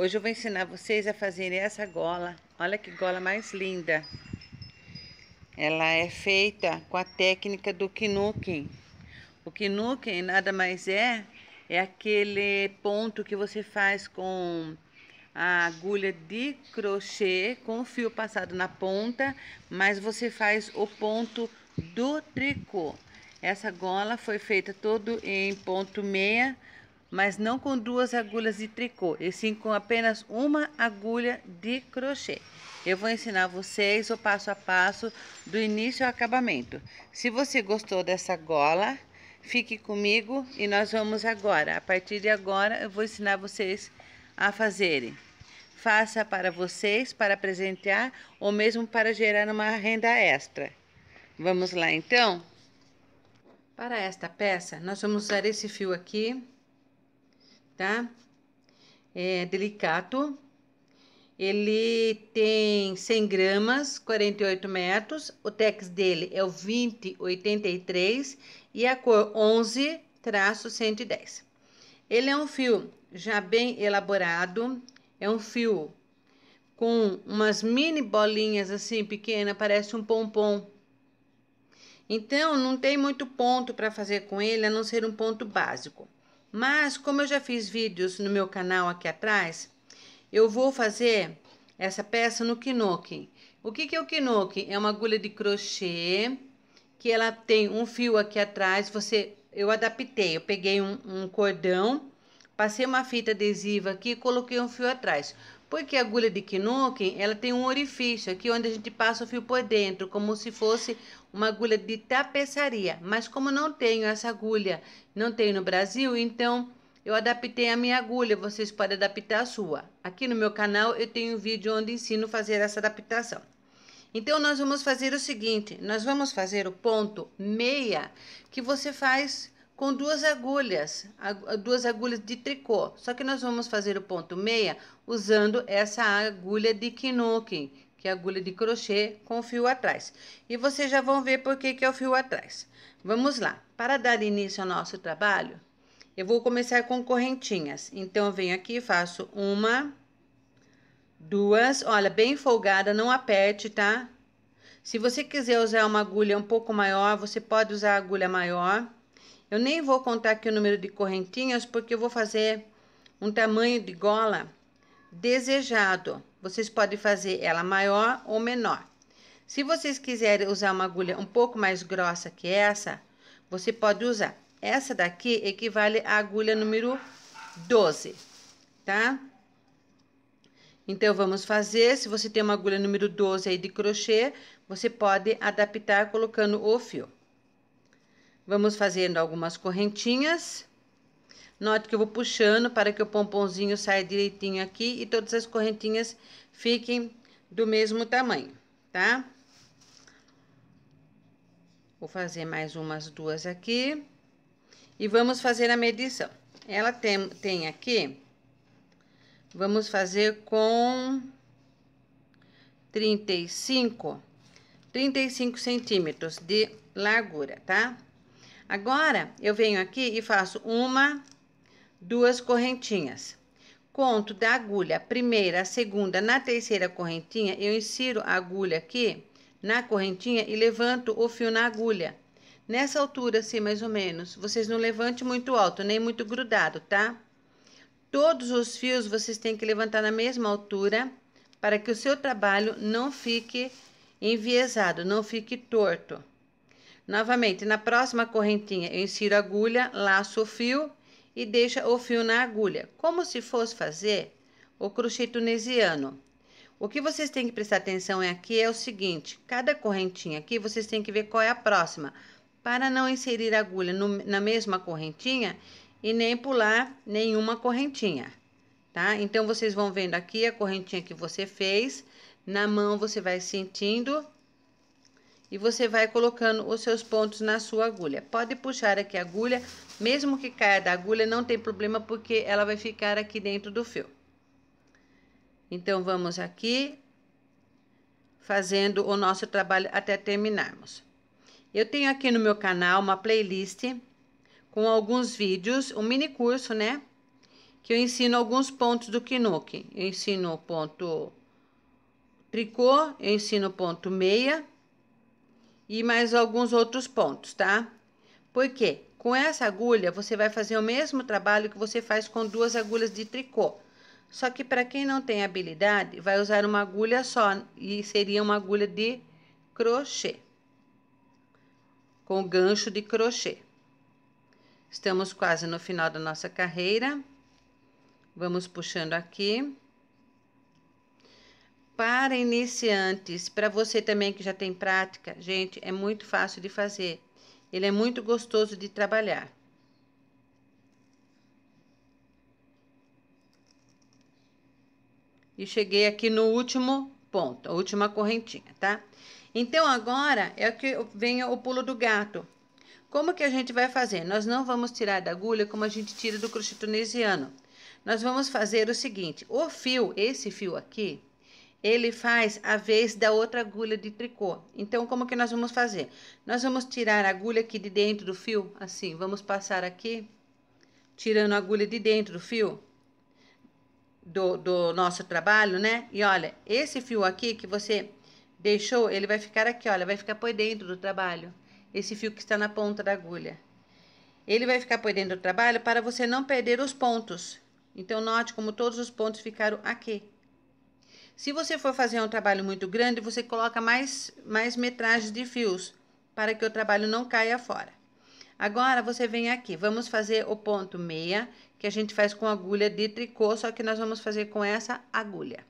Hoje eu vou ensinar vocês a fazerem essa gola. Olha que gola mais linda. Ela é feita com a técnica do kinuken. O kinuken nada mais é, é aquele ponto que você faz com a agulha de crochê com o fio passado na ponta, mas você faz o ponto do tricô. Essa gola foi feita todo em ponto meia, mas não com duas agulhas de tricô, e sim com apenas uma agulha de crochê. Eu vou ensinar vocês o passo a passo do início ao acabamento. Se você gostou dessa gola, fique comigo e nós vamos agora. A partir de agora, eu vou ensinar vocês a fazerem. Faça para vocês, para presentear ou mesmo para gerar uma renda extra. Vamos lá então? Para esta peça, nós vamos usar esse fio aqui tá? É delicato. Ele tem 100 gramas, 48 metros. O tex dele é o 2083 e a cor 11 traço 110. Ele é um fio já bem elaborado, é um fio com umas mini bolinhas assim pequena, parece um pompom. Então não tem muito ponto para fazer com ele, a não ser um ponto básico. Mas, como eu já fiz vídeos no meu canal aqui atrás, eu vou fazer essa peça no Kinoki. O que, que é o Kinoki? É uma agulha de crochê que ela tem um fio aqui atrás. Você, Eu adaptei, eu peguei um, um cordão, passei uma fita adesiva aqui e coloquei um fio atrás. Porque a agulha de Kinuken, ela tem um orifício aqui onde a gente passa o fio por dentro, como se fosse uma agulha de tapeçaria. Mas como não tenho essa agulha, não tenho no Brasil, então eu adaptei a minha agulha, vocês podem adaptar a sua. Aqui no meu canal eu tenho um vídeo onde ensino a fazer essa adaptação. Então nós vamos fazer o seguinte, nós vamos fazer o ponto meia que você faz com duas agulhas, duas agulhas de tricô. Só que nós vamos fazer o ponto meia usando essa agulha de kinoki, que é agulha de crochê com fio atrás. E vocês já vão ver por que que é o fio atrás. Vamos lá. Para dar início ao nosso trabalho, eu vou começar com correntinhas. Então eu venho aqui, faço uma, duas, olha, bem folgada, não aperte, tá? Se você quiser usar uma agulha um pouco maior, você pode usar a agulha maior eu nem vou contar aqui o número de correntinhas, porque eu vou fazer um tamanho de gola desejado. Vocês podem fazer ela maior ou menor. Se vocês quiserem usar uma agulha um pouco mais grossa que essa, você pode usar. Essa daqui equivale à agulha número 12, tá? Então, vamos fazer. Se você tem uma agulha número 12 aí de crochê, você pode adaptar colocando o fio. Vamos fazendo algumas correntinhas. Note que eu vou puxando para que o pomponzinho saia direitinho aqui e todas as correntinhas fiquem do mesmo tamanho, tá? Vou fazer mais umas duas aqui. E vamos fazer a medição. Ela tem, tem aqui, vamos fazer com 35, 35 centímetros de largura, tá? Tá? Agora, eu venho aqui e faço uma, duas correntinhas. Conto da agulha primeira, segunda, na terceira correntinha, eu insiro a agulha aqui na correntinha e levanto o fio na agulha. Nessa altura, assim, mais ou menos. Vocês não levante muito alto, nem muito grudado, tá? Todos os fios vocês têm que levantar na mesma altura para que o seu trabalho não fique enviesado, não fique torto. Novamente, na próxima correntinha, eu insiro a agulha, laço o fio e deixo o fio na agulha, como se fosse fazer o crochê tunesiano. O que vocês têm que prestar atenção é aqui é o seguinte: cada correntinha aqui vocês têm que ver qual é a próxima, para não inserir a agulha no, na mesma correntinha e nem pular nenhuma correntinha, tá? Então vocês vão vendo aqui a correntinha que você fez, na mão você vai sentindo e você vai colocando os seus pontos na sua agulha. Pode puxar aqui a agulha, mesmo que caia da agulha, não tem problema porque ela vai ficar aqui dentro do fio. Então, vamos aqui fazendo o nosso trabalho até terminarmos. Eu tenho aqui no meu canal uma playlist com alguns vídeos, um mini curso, né? Que eu ensino alguns pontos do Kinuke. Eu ensino o ponto tricô, eu ensino o ponto meia, e mais alguns outros pontos, tá? Porque com essa agulha você vai fazer o mesmo trabalho que você faz com duas agulhas de tricô. Só que para quem não tem habilidade, vai usar uma agulha só e seria uma agulha de crochê. Com gancho de crochê. Estamos quase no final da nossa carreira. Vamos puxando aqui para iniciantes, para você também que já tem prática, gente, é muito fácil de fazer. Ele é muito gostoso de trabalhar. E cheguei aqui no último ponto, a última correntinha, tá? Então, agora é que vem o pulo do gato. Como que a gente vai fazer? Nós não vamos tirar da agulha como a gente tira do crochê tunisiano. Nós vamos fazer o seguinte, o fio, esse fio aqui, ele faz a vez da outra agulha de tricô. Então, como que nós vamos fazer? Nós vamos tirar a agulha aqui de dentro do fio, assim, vamos passar aqui, tirando a agulha de dentro do fio do, do nosso trabalho, né? E olha, esse fio aqui que você deixou, ele vai ficar aqui, olha, vai ficar por dentro do trabalho. Esse fio que está na ponta da agulha. Ele vai ficar por dentro do trabalho para você não perder os pontos. Então, note como todos os pontos ficaram aqui. Se você for fazer um trabalho muito grande, você coloca mais, mais metragem de fios para que o trabalho não caia fora. Agora você vem aqui, vamos fazer o ponto meia, que a gente faz com agulha de tricô, só que nós vamos fazer com essa agulha.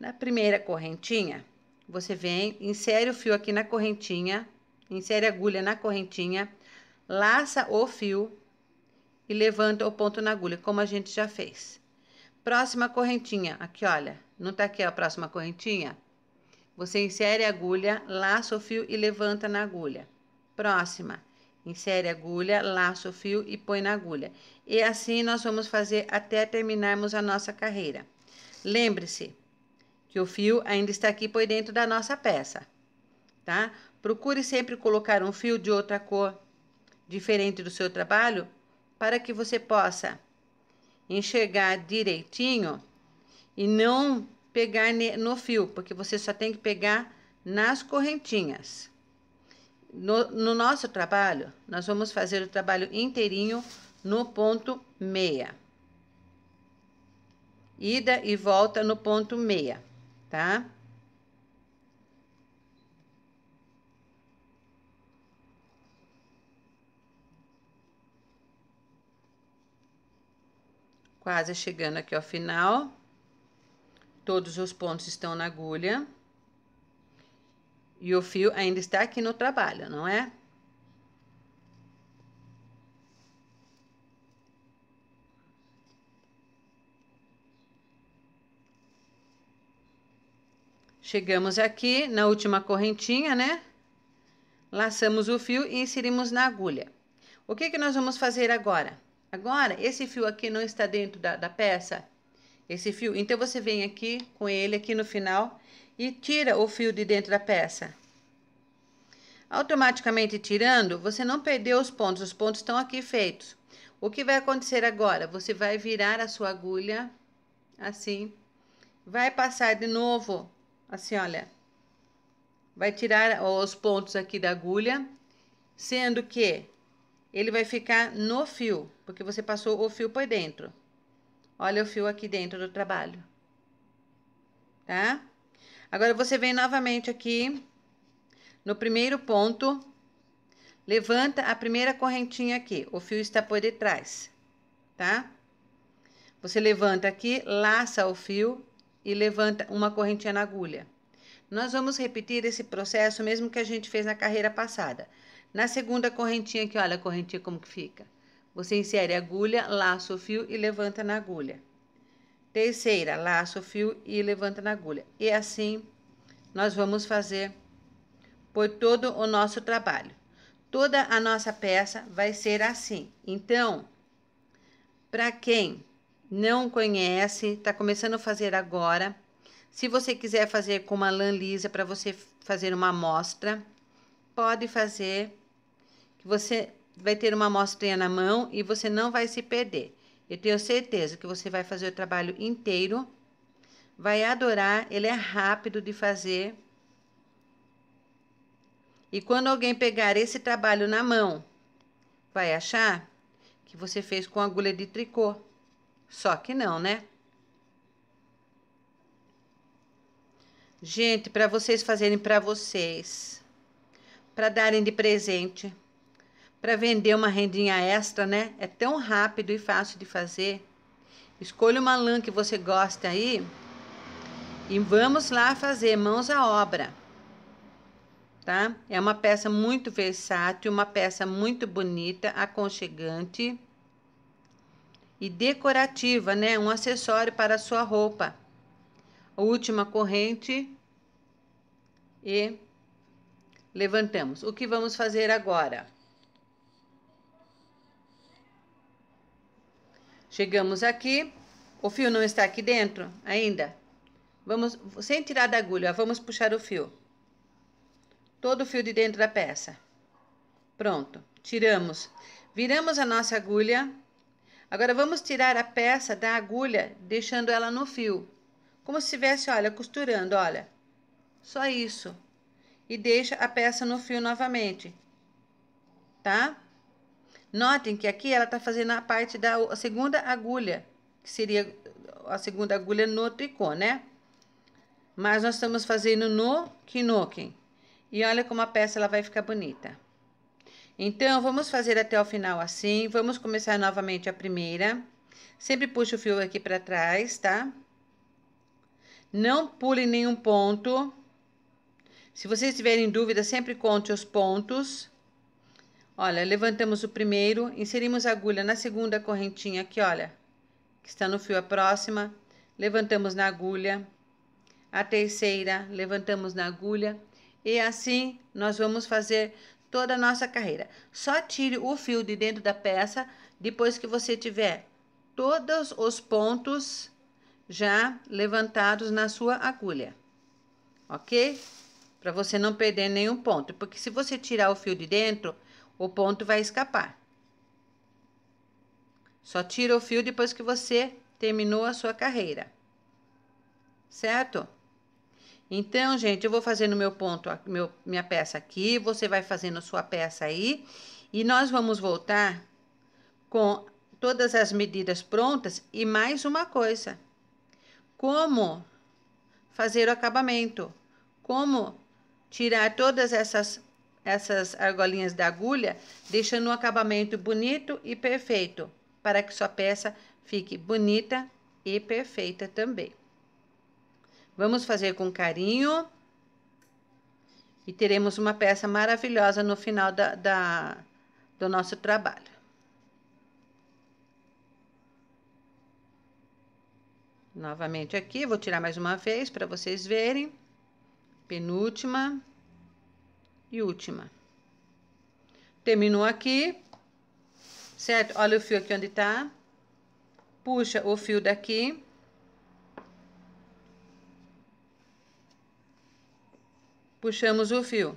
Na primeira correntinha, você vem, insere o fio aqui na correntinha, insere a agulha na correntinha, laça o fio e levanta o ponto na agulha, como a gente já fez. Próxima correntinha, aqui olha, não tá aqui a próxima correntinha? Você insere a agulha, laça o fio e levanta na agulha. Próxima. Insere a agulha, laça o fio e põe na agulha. E assim nós vamos fazer até terminarmos a nossa carreira. Lembre-se que o fio ainda está aqui por dentro da nossa peça, tá? Procure sempre colocar um fio de outra cor, diferente do seu trabalho, para que você possa enxergar direitinho e não pegar no fio, porque você só tem que pegar nas correntinhas. No, no nosso trabalho, nós vamos fazer o trabalho inteirinho no ponto meia. Ida e volta no ponto meia, tá? Quase chegando aqui ao final. Todos os pontos estão na agulha. E o fio ainda está aqui no trabalho, não é? Chegamos aqui na última correntinha, né? Laçamos o fio e inserimos na agulha. O que, que nós vamos fazer agora? Agora, esse fio aqui não está dentro da, da peça, esse fio. Então, você vem aqui com ele aqui no final e tira o fio de dentro da peça. Automaticamente tirando, você não perdeu os pontos, os pontos estão aqui feitos. O que vai acontecer agora? Você vai virar a sua agulha, assim, vai passar de novo, assim, olha. Vai tirar os pontos aqui da agulha, sendo que ele vai ficar no fio, porque você passou o fio por dentro. Olha o fio aqui dentro do trabalho. Tá? Agora, você vem novamente aqui no primeiro ponto, levanta a primeira correntinha aqui, o fio está por detrás, tá? Você levanta aqui, laça o fio e levanta uma correntinha na agulha. Nós vamos repetir esse processo mesmo que a gente fez na carreira passada. Na segunda correntinha aqui, olha a correntinha como que fica. Você insere agulha, laça o fio e levanta na agulha. Terceira, laça o fio e levanta na agulha. E assim nós vamos fazer por todo o nosso trabalho. Toda a nossa peça vai ser assim. Então, para quem não conhece, está começando a fazer agora, se você quiser fazer com uma lã lisa para você fazer uma amostra, pode fazer. Que você vai ter uma amostrinha na mão e você não vai se perder. Eu tenho certeza que você vai fazer o trabalho inteiro, vai adorar, ele é rápido de fazer. E quando alguém pegar esse trabalho na mão, vai achar que você fez com agulha de tricô. Só que não, né? Gente, para vocês fazerem para vocês, para darem de presente, para vender uma rendinha extra, né? É tão rápido e fácil de fazer. Escolha uma lã que você gosta aí e vamos lá fazer mãos à obra. Tá? É uma peça muito versátil, uma peça muito bonita, aconchegante e decorativa, né? Um acessório para a sua roupa. A última corrente e levantamos. O que vamos fazer agora? Chegamos aqui. O fio não está aqui dentro ainda? Vamos, sem tirar da agulha, vamos puxar o fio. Todo o fio de dentro da peça. Pronto, tiramos. Viramos a nossa agulha. Agora vamos tirar a peça da agulha, deixando ela no fio. Como se estivesse, olha, costurando, olha. Só isso. E deixa a peça no fio novamente. Tá? Notem que aqui ela está fazendo a parte da segunda agulha, que seria a segunda agulha no tricô, né? Mas nós estamos fazendo no kinoken. E olha como a peça ela vai ficar bonita. Então, vamos fazer até o final assim. Vamos começar novamente a primeira. Sempre puxa o fio aqui para trás, tá? Não pule nenhum ponto. Se vocês tiverem dúvida, sempre conte os pontos. Olha, levantamos o primeiro, inserimos a agulha na segunda correntinha aqui, olha, que está no fio a próxima, levantamos na agulha, a terceira, levantamos na agulha, e assim nós vamos fazer toda a nossa carreira. Só tire o fio de dentro da peça depois que você tiver todos os pontos já levantados na sua agulha, ok? Para você não perder nenhum ponto, porque se você tirar o fio de dentro, o ponto vai escapar. Só tira o fio depois que você terminou a sua carreira. Certo? Então, gente, eu vou fazendo meu ponto, meu, minha peça aqui, você vai fazendo sua peça aí, e nós vamos voltar com todas as medidas prontas e mais uma coisa. Como fazer o acabamento? Como tirar todas essas essas argolinhas da agulha, deixando um acabamento bonito e perfeito, para que sua peça fique bonita e perfeita também. Vamos fazer com carinho e teremos uma peça maravilhosa no final da, da do nosso trabalho. Novamente aqui, vou tirar mais uma vez para vocês verem. Penúltima e última. Terminou aqui, certo? Olha o fio aqui onde tá. Puxa o fio daqui. Puxamos o fio.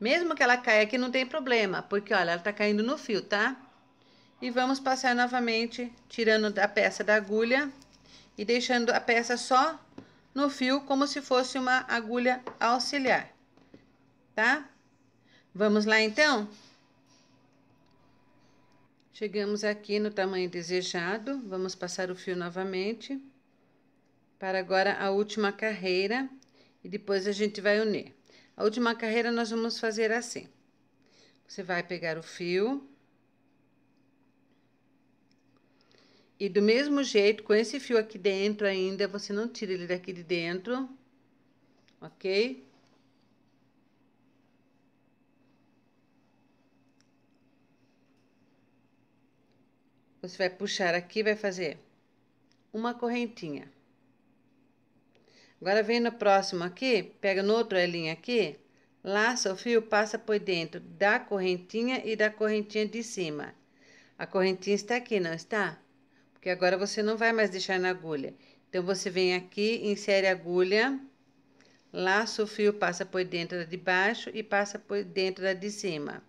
Mesmo que ela caia aqui, não tem problema, porque olha, ela tá caindo no fio, tá? E vamos passar novamente, tirando a peça da agulha e deixando a peça só no fio, como se fosse uma agulha auxiliar tá? Vamos lá então? Chegamos aqui no tamanho desejado, vamos passar o fio novamente. Para agora a última carreira e depois a gente vai unir. A última carreira nós vamos fazer assim. Você vai pegar o fio. E do mesmo jeito, com esse fio aqui dentro ainda, você não tira ele daqui de dentro, ok? Você vai puxar aqui, vai fazer uma correntinha. Agora vem no próximo aqui, pega no outro elinho aqui, laça o fio, passa por dentro da correntinha e da correntinha de cima. A correntinha está aqui, não está? Porque agora você não vai mais deixar na agulha. Então, você vem aqui, insere a agulha, laça o fio, passa por dentro da de baixo e passa por dentro da de cima.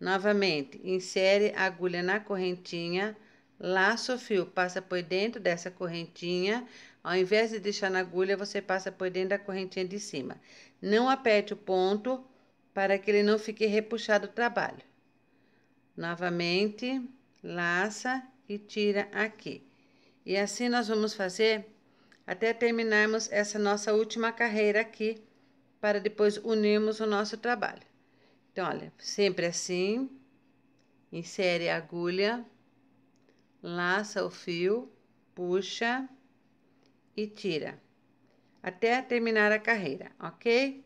Novamente, insere a agulha na correntinha, laça o fio, passa por dentro dessa correntinha. Ao invés de deixar na agulha, você passa por dentro da correntinha de cima. Não aperte o ponto para que ele não fique repuxado o trabalho. Novamente, laça e tira aqui. E assim nós vamos fazer até terminarmos essa nossa última carreira aqui, para depois unirmos o nosso trabalho. Então, olha, sempre assim, insere a agulha, laça o fio, puxa e tira, até terminar a carreira, ok?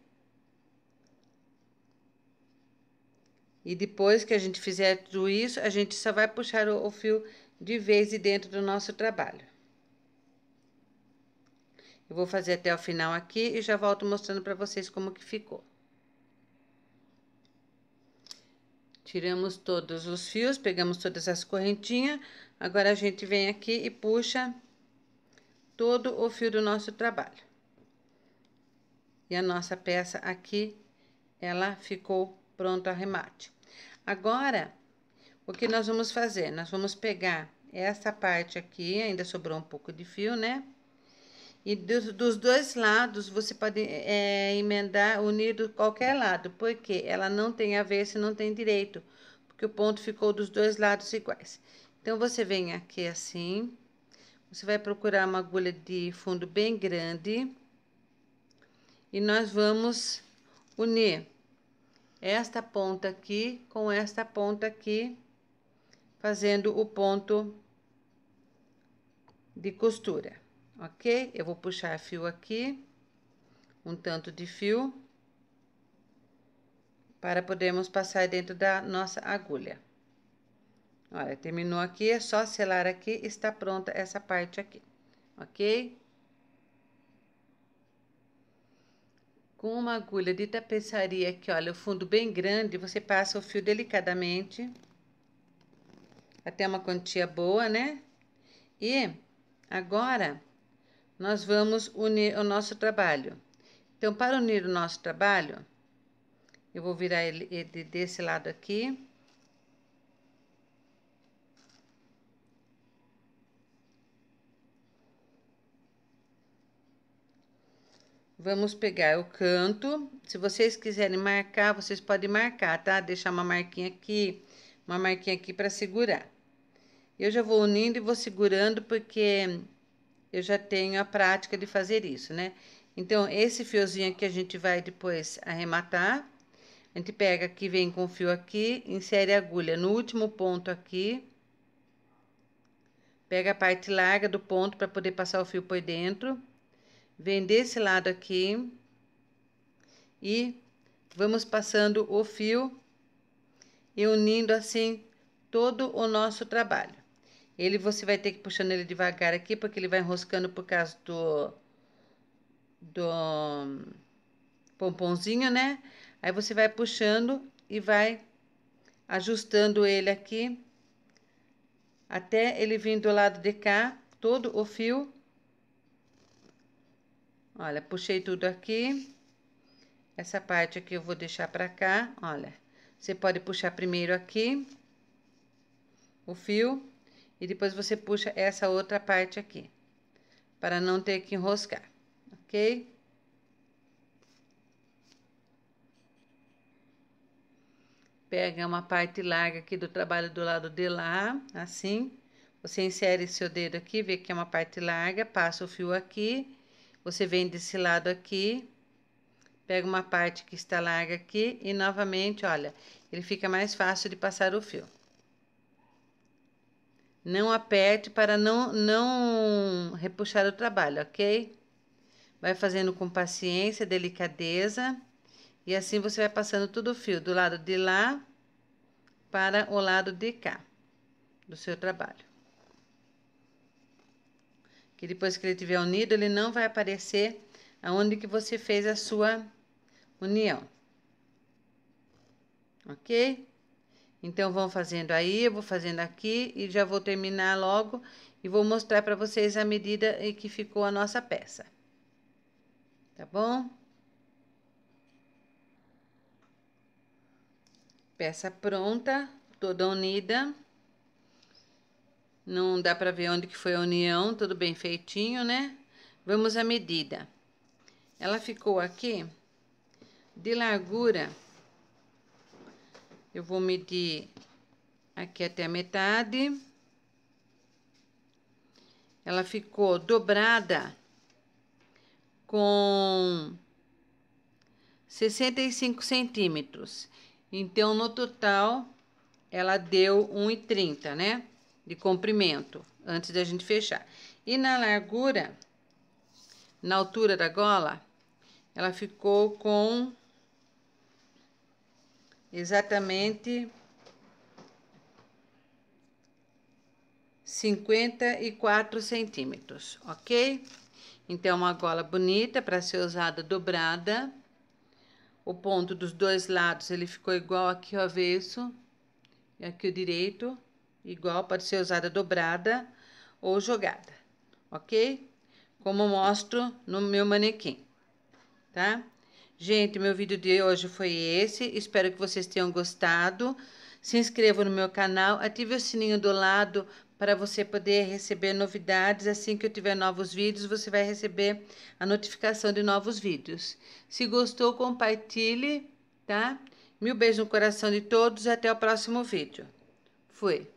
E depois que a gente fizer tudo isso, a gente só vai puxar o, fio de vez e dentro do nosso trabalho. Eu vou fazer até o final aqui e já volto mostrando para vocês como que ficou. Tiramos todos os fios, pegamos todas as correntinhas. Agora, a gente vem aqui e puxa todo o fio do nosso trabalho. E a nossa peça aqui, ela ficou pronta arremate remate. Agora, o que nós vamos fazer? Nós vamos pegar essa parte aqui, ainda sobrou um pouco de fio, né? E dos, dos dois lados você pode é, emendar, unir do qualquer lado, porque ela não tem a ver se não tem direito, porque o ponto ficou dos dois lados iguais. Então, você vem aqui assim, você vai procurar uma agulha de fundo bem grande e nós vamos unir esta ponta aqui com esta ponta aqui, fazendo o ponto de costura ok? Eu vou puxar fio aqui, um tanto de fio, para podermos passar dentro da nossa agulha. Olha, terminou aqui, é só selar aqui, está pronta essa parte aqui, ok? Com uma agulha de tapeçaria aqui, olha, o fundo bem grande, você passa o fio delicadamente, até uma quantia boa, né? E agora, nós vamos unir o nosso trabalho. Então, para unir o nosso trabalho, eu vou virar ele, ele desse lado aqui. Vamos pegar o canto. Se vocês quiserem marcar, vocês podem marcar, tá? Deixar uma marquinha aqui, uma marquinha aqui para segurar. Eu já vou unindo e vou segurando porque eu já tenho a prática de fazer isso, né? Então, esse fiozinho aqui a gente vai depois arrematar. A gente pega aqui, vem com o fio aqui, insere a agulha no último ponto aqui. Pega a parte larga do ponto para poder passar o fio por dentro. Vem desse lado aqui. E vamos passando o fio e unindo assim todo o nosso trabalho. Ele, você vai ter que ir puxando ele devagar aqui, porque ele vai enroscando por causa do, do pomponzinho, né? Aí você vai puxando e vai ajustando ele aqui, até ele vir do lado de cá, todo o fio. Olha, puxei tudo aqui. Essa parte aqui eu vou deixar pra cá, olha. Você pode puxar primeiro aqui, o fio e depois você puxa essa outra parte aqui, para não ter que enroscar, ok? Pega uma parte larga aqui do trabalho do lado de lá, assim. Você insere seu dedo aqui, vê que é uma parte larga, passa o fio aqui. Você vem desse lado aqui, pega uma parte que está larga aqui e novamente, olha, ele fica mais fácil de passar o fio. Não aperte para não, não repuxar o trabalho, ok? Vai fazendo com paciência, delicadeza. E assim você vai passando todo o fio do lado de lá para o lado de cá do seu trabalho. Que depois que ele tiver unido, ele não vai aparecer aonde que você fez a sua união. OK? Então vão fazendo aí, eu vou fazendo aqui e já vou terminar logo e vou mostrar para vocês a medida em que ficou a nossa peça. Tá bom? Peça pronta, toda unida. Não dá para ver onde que foi a união, tudo bem feitinho, né? Vamos à medida. Ela ficou aqui de largura eu vou medir aqui até a metade. Ela ficou dobrada com 65 centímetros. Então, no total, ela deu 1,30, né? De comprimento, antes da gente fechar. E na largura, na altura da gola, ela ficou com exatamente 54 centímetros, ok? Então, é uma gola bonita para ser usada dobrada. O ponto dos dois lados, ele ficou igual aqui o avesso e aqui o direito, igual, pode ser usada dobrada ou jogada, ok? Como mostro no meu manequim, tá? Gente, meu vídeo de hoje foi esse. Espero que vocês tenham gostado. Se inscreva no meu canal, ative o sininho do lado para você poder receber novidades. Assim que eu tiver novos vídeos, você vai receber a notificação de novos vídeos. Se gostou, compartilhe, tá? Mil beijos no coração de todos e até o próximo vídeo. Fui!